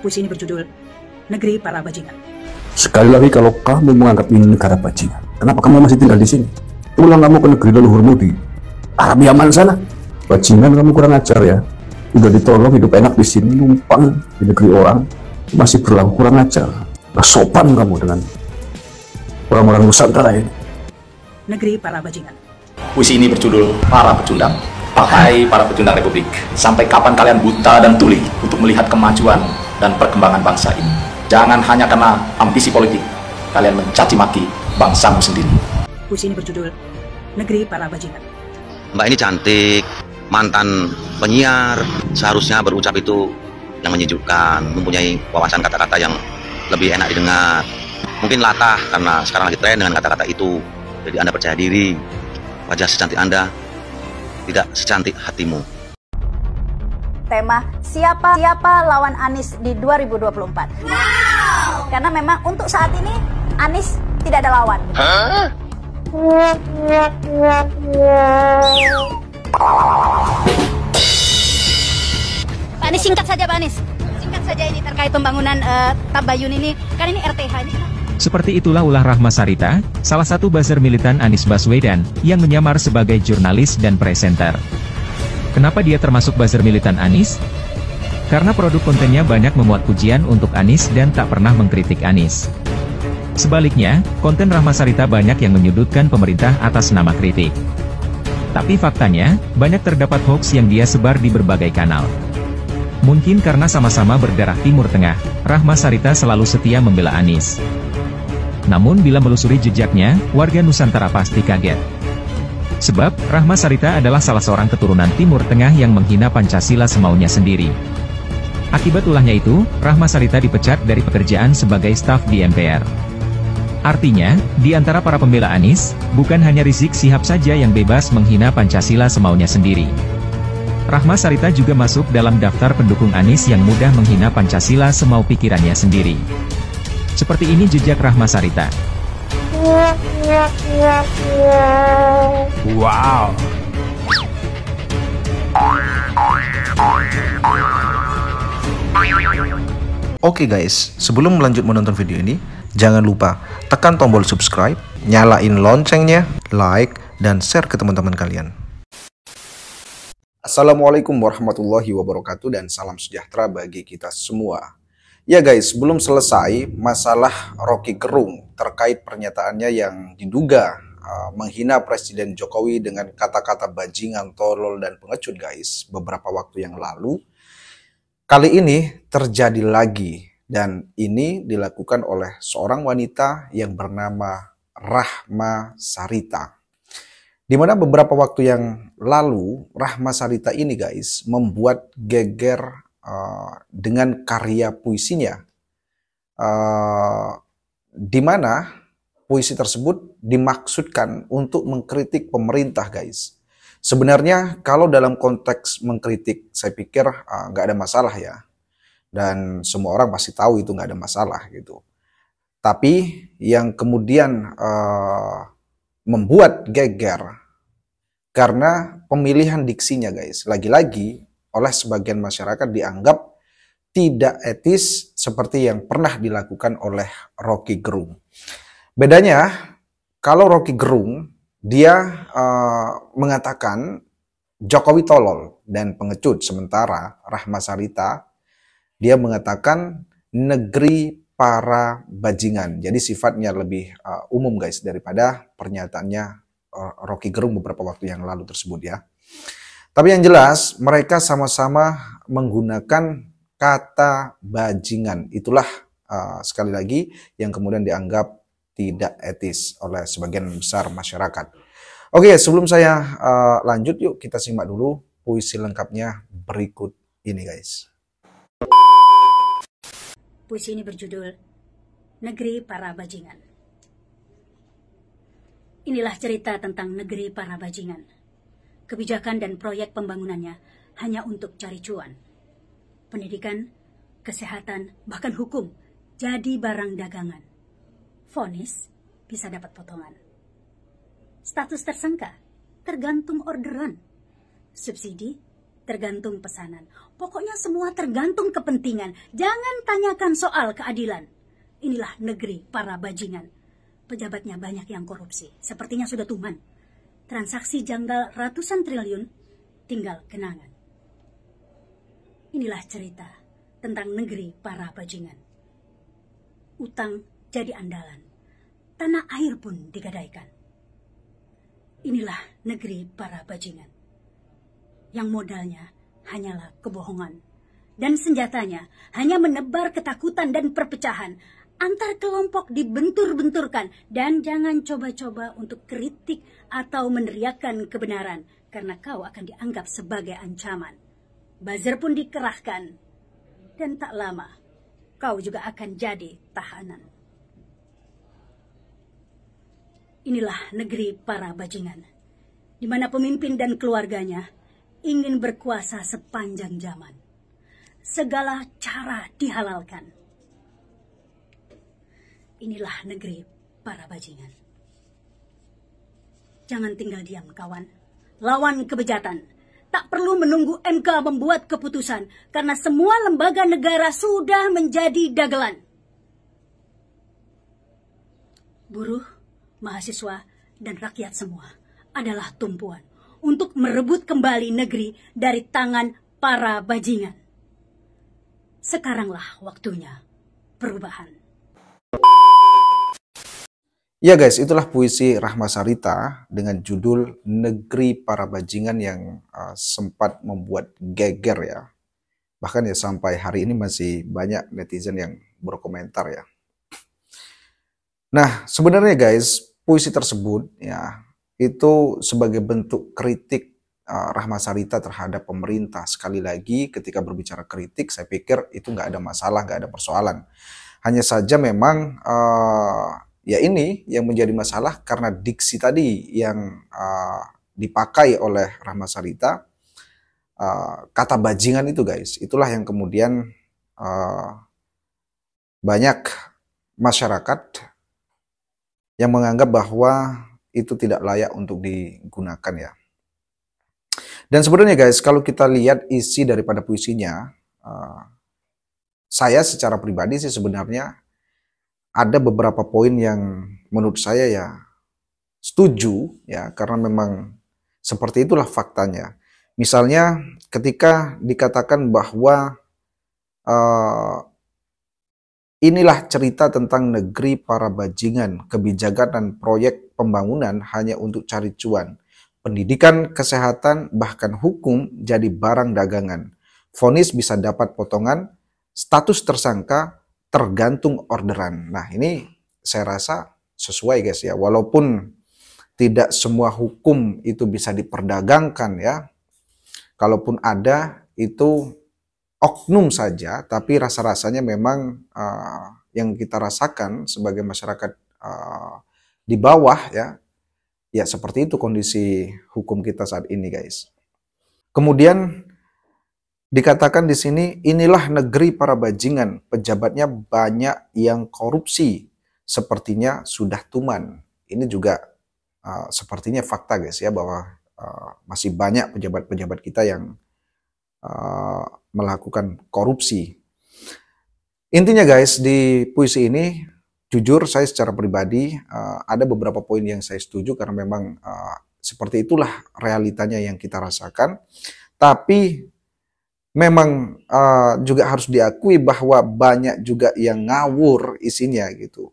Puisi ini berjudul Negeri Para Bajingan. Sekali lagi kalau kamu menganggap ini negara bajingan, kenapa kamu masih tinggal di sini? Pulang kamu ke negeri leluhurmu di Arab Yaman sana. Bajingan kamu kurang ajar ya. Udah ditolong hidup enak di sini, numpang di negeri orang, masih berlaku kurang ajar. Nah, sopan kamu dengan orang-orang Nusantara ini. Negeri Para Bajingan. Puisi ini berjudul Para Pecundang. Pakai para pecundang Republik, sampai kapan kalian buta dan tuli untuk melihat kemajuan dan perkembangan bangsa ini. Jangan hanya karena ambisi politik, kalian mencaci maki bangsamu sendiri. Puisi ini berjudul Negeri Para Bajingan. Mbak ini cantik, mantan penyiar, seharusnya berucap itu yang menyejukkan, mempunyai wawasan kata-kata yang lebih enak didengar. Mungkin latah karena sekarang lagi tren dengan kata-kata itu. Jadi Anda percaya diri, wajah secantik Anda tidak secantik hatimu tema siapa siapa lawan Anies di 2024. Wow. Karena memang untuk saat ini Anies tidak ada lawan. Huh? Pak Anies singkat saja Pak Anies. Singkat saja ini terkait pembangunan uh, eh, Tabayun ini. Kan ini RTH ini. Seperti itulah ulah Rahma Sarita, salah satu buzzer militan Anies Baswedan, yang menyamar sebagai jurnalis dan presenter. Kenapa dia termasuk buzzer militan Anis? Karena produk kontennya banyak memuat pujian untuk Anis dan tak pernah mengkritik Anis. Sebaliknya, konten Rahma Sarita banyak yang menyudutkan pemerintah atas nama kritik. Tapi faktanya, banyak terdapat hoax yang dia sebar di berbagai kanal. Mungkin karena sama-sama berdarah Timur Tengah, Rahma Sarita selalu setia membela Anis. Namun bila melusuri jejaknya, warga Nusantara pasti kaget. Sebab, Rahma Sarita adalah salah seorang keturunan Timur Tengah yang menghina Pancasila semaunya sendiri. Akibat ulahnya itu, Rahma Sarita dipecat dari pekerjaan sebagai staf di MPR. Artinya, di antara para pembela Anis, bukan hanya Rizik Sihab saja yang bebas menghina Pancasila semaunya sendiri. Rahma Sarita juga masuk dalam daftar pendukung Anis yang mudah menghina Pancasila semau pikirannya sendiri. Seperti ini jejak Rahma Sarita. Wow. Oke okay guys, sebelum melanjut menonton video ini, jangan lupa tekan tombol subscribe, nyalain loncengnya, like, dan share ke teman-teman kalian. Assalamualaikum warahmatullahi wabarakatuh dan salam sejahtera bagi kita semua. Ya guys, belum selesai masalah Rocky Gerung terkait pernyataannya yang diduga uh, menghina Presiden Jokowi dengan kata-kata bajingan, tolol, dan pengecut guys beberapa waktu yang lalu. Kali ini terjadi lagi dan ini dilakukan oleh seorang wanita yang bernama Rahma Sarita. Dimana beberapa waktu yang lalu Rahma Sarita ini guys membuat geger uh, dengan karya puisinya, uh, di mana puisi tersebut dimaksudkan untuk mengkritik pemerintah, guys. Sebenarnya kalau dalam konteks mengkritik, saya pikir eh, nggak uh, ada masalah ya, dan semua orang pasti tahu itu nggak ada masalah gitu. Tapi yang kemudian uh, membuat geger karena pemilihan diksinya guys. Lagi-lagi oleh sebagian masyarakat dianggap tidak etis seperti yang pernah dilakukan oleh Rocky Gerung. Bedanya kalau Rocky Gerung dia uh, mengatakan Jokowi tolol dan pengecut sementara Rahma Sarita dia mengatakan negeri para bajingan. Jadi sifatnya lebih uh, umum guys daripada pernyataannya uh, Rocky Gerung beberapa waktu yang lalu tersebut ya. Tapi yang jelas mereka sama-sama menggunakan kata bajingan. Itulah uh, sekali lagi yang kemudian dianggap tidak etis oleh sebagian besar masyarakat. Oke, sebelum saya uh, lanjut yuk kita simak dulu puisi lengkapnya berikut ini guys. Puisi ini berjudul Negeri Para Bajingan. Inilah cerita tentang negeri para bajingan kebijakan dan proyek pembangunannya hanya untuk cari cuan. Pendidikan, kesehatan, bahkan hukum jadi barang dagangan. Fonis bisa dapat potongan. Status tersangka tergantung orderan. Subsidi tergantung pesanan. Pokoknya semua tergantung kepentingan. Jangan tanyakan soal keadilan. Inilah negeri para bajingan. Pejabatnya banyak yang korupsi. Sepertinya sudah tuman transaksi janggal ratusan triliun, tinggal kenangan. Inilah cerita tentang negeri para bajingan. Utang jadi andalan, tanah air pun digadaikan. Inilah negeri para bajingan, yang modalnya hanyalah kebohongan dan senjatanya hanya menebar ketakutan dan perpecahan antar kelompok dibentur-benturkan dan jangan coba-coba untuk kritik atau meneriakkan kebenaran karena kau akan dianggap sebagai ancaman. Bazar pun dikerahkan dan tak lama kau juga akan jadi tahanan. Inilah negeri para bajingan, di mana pemimpin dan keluarganya ingin berkuasa sepanjang zaman. Segala cara dihalalkan inilah negeri para bajingan. Jangan tinggal diam, kawan. Lawan kebejatan. Tak perlu menunggu MK membuat keputusan, karena semua lembaga negara sudah menjadi dagelan. Buruh, mahasiswa, dan rakyat semua adalah tumpuan untuk merebut kembali negeri dari tangan para bajingan. Sekaranglah waktunya perubahan. Ya guys, itulah puisi Rahma Sarita dengan judul Negeri Para Bajingan yang uh, sempat membuat geger ya. Bahkan ya sampai hari ini masih banyak netizen yang berkomentar ya. Nah, sebenarnya guys, puisi tersebut ya itu sebagai bentuk kritik uh, Rahma Sarita terhadap pemerintah. Sekali lagi ketika berbicara kritik, saya pikir itu nggak ada masalah, nggak ada persoalan. Hanya saja memang uh, Ya ini yang menjadi masalah karena diksi tadi yang uh, dipakai oleh Rahmat Sarita uh, kata bajingan itu guys, itulah yang kemudian uh, banyak masyarakat yang menganggap bahwa itu tidak layak untuk digunakan ya. Dan sebenarnya guys, kalau kita lihat isi daripada puisinya, uh, saya secara pribadi sih sebenarnya ada beberapa poin yang menurut saya ya setuju ya karena memang seperti itulah faktanya. Misalnya ketika dikatakan bahwa uh, inilah cerita tentang negeri para bajingan, kebijakan dan proyek pembangunan hanya untuk cari cuan. Pendidikan, kesehatan, bahkan hukum jadi barang dagangan. Fonis bisa dapat potongan, status tersangka tergantung orderan. Nah, ini saya rasa sesuai guys ya. Walaupun tidak semua hukum itu bisa diperdagangkan ya. Kalaupun ada itu oknum saja, tapi rasa-rasanya memang uh, yang kita rasakan sebagai masyarakat uh, di bawah ya. Ya seperti itu kondisi hukum kita saat ini guys. Kemudian Dikatakan di sini, inilah negeri para bajingan, pejabatnya banyak yang korupsi, sepertinya sudah tuman. Ini juga uh, sepertinya fakta guys ya, bahwa uh, masih banyak pejabat-pejabat kita yang uh, melakukan korupsi. Intinya guys, di puisi ini, jujur saya secara pribadi, uh, ada beberapa poin yang saya setuju karena memang uh, seperti itulah realitanya yang kita rasakan. Tapi memang uh, juga harus diakui bahwa banyak juga yang ngawur isinya gitu.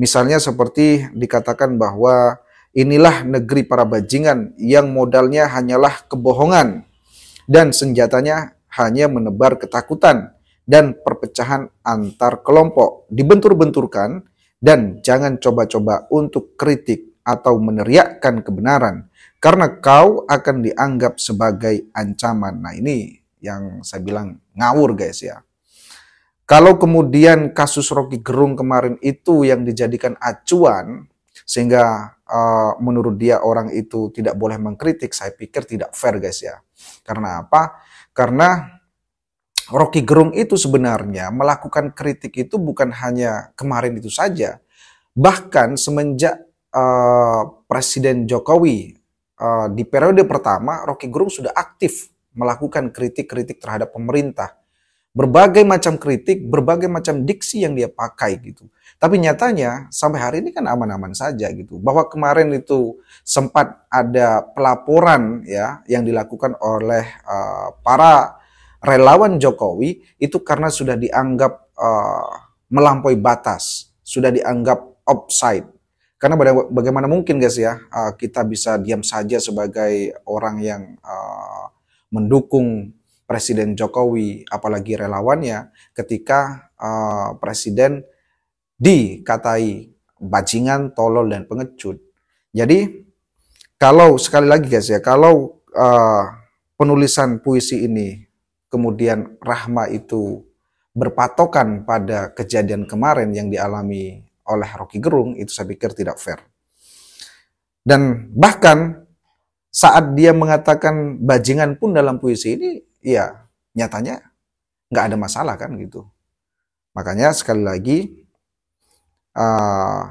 Misalnya seperti dikatakan bahwa inilah negeri para bajingan yang modalnya hanyalah kebohongan dan senjatanya hanya menebar ketakutan dan perpecahan antar kelompok. Dibentur-benturkan dan jangan coba-coba untuk kritik atau meneriakkan kebenaran karena kau akan dianggap sebagai ancaman. Nah, ini yang saya bilang ngawur guys ya. Kalau kemudian kasus Rocky Gerung kemarin itu yang dijadikan acuan sehingga uh, menurut dia orang itu tidak boleh mengkritik, saya pikir tidak fair guys ya. Karena apa? Karena Rocky Gerung itu sebenarnya melakukan kritik itu bukan hanya kemarin itu saja. Bahkan semenjak uh, Presiden Jokowi uh, di periode pertama Rocky Gerung sudah aktif melakukan kritik-kritik terhadap pemerintah. Berbagai macam kritik, berbagai macam diksi yang dia pakai gitu. Tapi nyatanya sampai hari ini kan aman-aman saja gitu. Bahwa kemarin itu sempat ada pelaporan ya yang dilakukan oleh uh, para relawan Jokowi itu karena sudah dianggap uh, melampaui batas, sudah dianggap offside karena bagaimana mungkin guys ya eh, kita bisa diam saja sebagai orang yang uh, mendukung Presiden Jokowi, apalagi relawannya, ketika uh, Presiden dikatai bajingan, tolol, dan pengecut. Jadi, kalau sekali lagi guys ya, kalau uh, penulisan puisi ini kemudian Rahma itu berpatokan pada kejadian kemarin yang dialami oleh Rocky Gerung, itu saya pikir tidak fair. Dan bahkan saat dia mengatakan bajingan pun dalam puisi ini, ya nyatanya nggak ada masalah kan gitu. Makanya sekali lagi uh,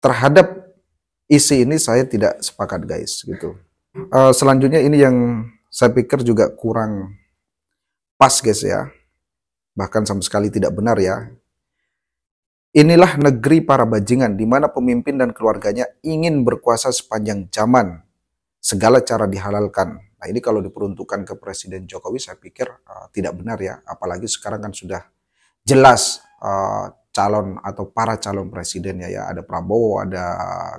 terhadap isi ini saya tidak sepakat guys gitu. Uh, selanjutnya ini yang saya pikir juga kurang pas guys ya. Bahkan sama sekali tidak benar ya. Inilah negeri para bajingan di mana pemimpin dan keluarganya ingin berkuasa sepanjang zaman segala cara dihalalkan. Nah ini kalau diperuntukkan ke Presiden Jokowi saya pikir uh, tidak benar ya. Apalagi sekarang kan sudah jelas uh, calon atau para calon presidennya ya ada Prabowo, ada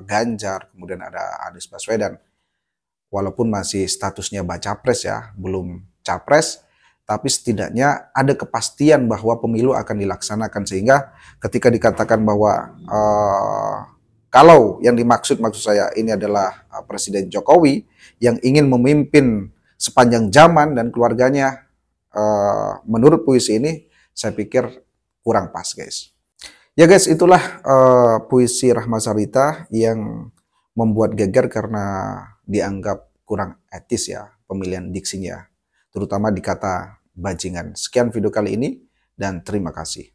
Ganjar, kemudian ada Anies Baswedan. Walaupun masih statusnya baca pres ya, belum capres, tapi setidaknya ada kepastian bahwa pemilu akan dilaksanakan sehingga ketika dikatakan bahwa uh, kalau yang dimaksud maksud saya ini adalah uh, Presiden Jokowi yang ingin memimpin sepanjang zaman dan keluarganya uh, menurut puisi ini saya pikir kurang pas guys. Ya guys itulah uh, puisi Rahma Sarita yang membuat geger karena dianggap kurang etis ya pemilihan diksinya terutama di kata bajingan. Sekian video kali ini dan terima kasih.